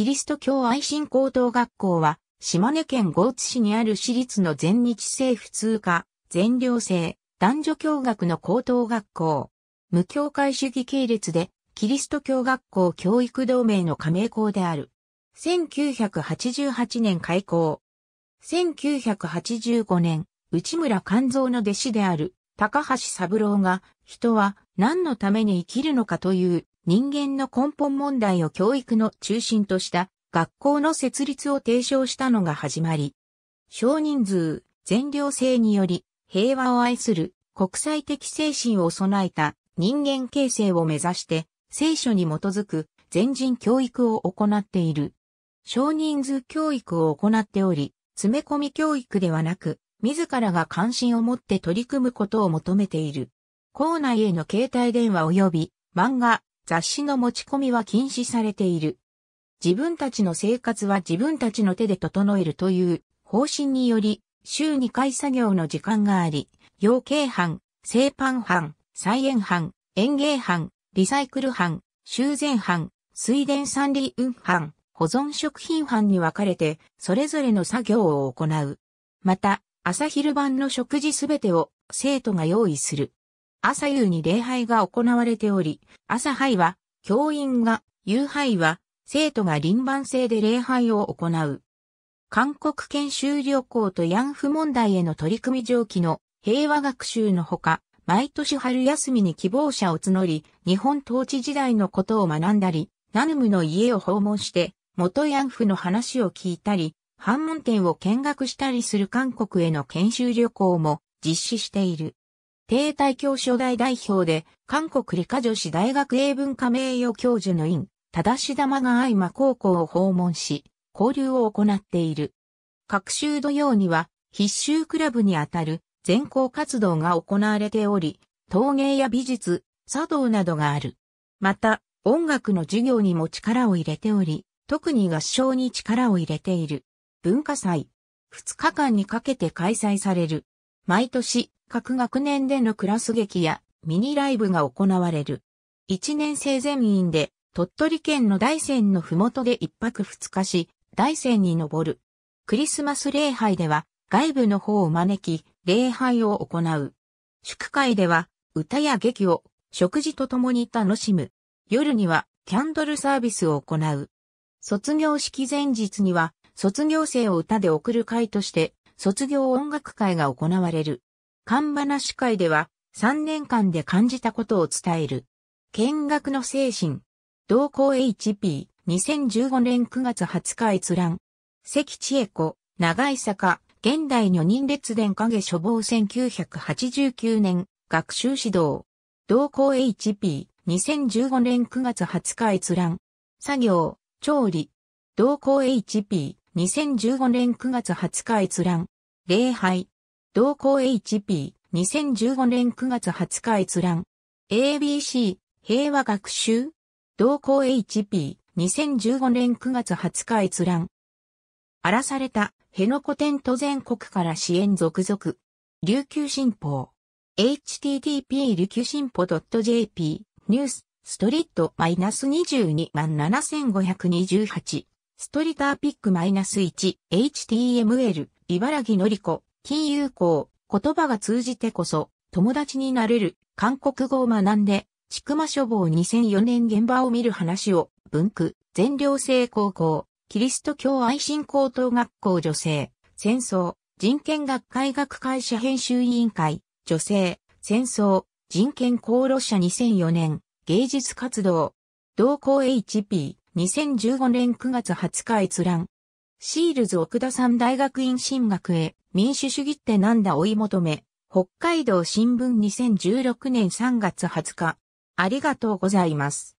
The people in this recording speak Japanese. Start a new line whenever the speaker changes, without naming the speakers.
キリスト教愛心高等学校は、島根県豪津市にある私立の全日制普通科、全寮制、男女共学の高等学校。無教会主義系列で、キリスト教学校教育同盟の加盟校である。1988年開校。1985年、内村勘蔵の弟子である、高橋三郎が、人は何のために生きるのかという人間の根本問題を教育の中心とした学校の設立を提唱したのが始まり、少人数、全量制により平和を愛する国際的精神を備えた人間形成を目指して聖書に基づく全人教育を行っている。少人数教育を行っており、詰め込み教育ではなく、自らが関心を持って取り組むことを求めている。校内への携帯電話及び漫画、雑誌の持ち込みは禁止されている。自分たちの生活は自分たちの手で整えるという方針により、週2回作業の時間があり、養鶏班、製パン班、菜園班、園芸班、リサイクル班、修繕班、水田三里運班、保存食品班に分かれて、それぞれの作業を行う。また、朝昼晩の食事すべてを生徒が用意する。朝夕に礼拝が行われており、朝拝は教員が、夕拝は生徒が臨番制で礼拝を行う。韓国研修旅行とヤンフ問題への取り組み上記の平和学習のほか、毎年春休みに希望者を募り、日本統治時代のことを学んだり、ナヌムの家を訪問して、元ヤンフの話を聞いたり、反問店を見学したりする韓国への研修旅行も実施している。帝大教初代代表で、韓国理科女子大学英文科名誉教授の院、正し玉が相馬高校を訪問し、交流を行っている。各週土曜には、必修クラブにあたる全校活動が行われており、陶芸や美術、茶道などがある。また、音楽の授業にも力を入れており、特に合唱に力を入れている。文化祭。2日間にかけて開催される。毎年、各学年でのクラス劇やミニライブが行われる。一年生全員で、鳥取県の大山のふもとで一泊二日し、大山に登る。クリスマス礼拝では、外部の方を招き、礼拝を行う。祝会では、歌や劇を、食事と共に楽しむ。夜には、キャンドルサービスを行う。卒業式前日には、卒業生を歌で送る会として、卒業音楽会が行われる。看花司会では3年間で感じたことを伝える。見学の精神。同行 HP2015 年9月20日閲覧。関千恵子、長井坂、現代女人列伝影処方1989年、学習指導。同行 HP2015 年9月20日閲覧。作業、調理。同行 HP 2015年9月20日閲覧。礼拝。同行 HP。2015年9月20日閲覧。ABC。平和学習。同行 HP。2015年9月20日閲覧。荒らされた、辺野古店と全国から支援続々。琉球新報。http 琉球新報 .jp ニュースストリット -22 万7528ストリターピック -1、html、茨城のりこ、金融校、言葉が通じてこそ、友達になれる、韓国語を学んで、ちくま書房2004年現場を見る話を、文句、全寮制高校、キリスト教愛心高等学校女性、戦争、人権学会学会社編集委員会、女性、戦争、人権功労者2004年、芸術活動、同行 HP、2015年9月20日閲覧。シールズ奥田さん大学院進学へ民主主義ってなんだ追い求め。北海道新聞2016年3月20日。ありがとうございます。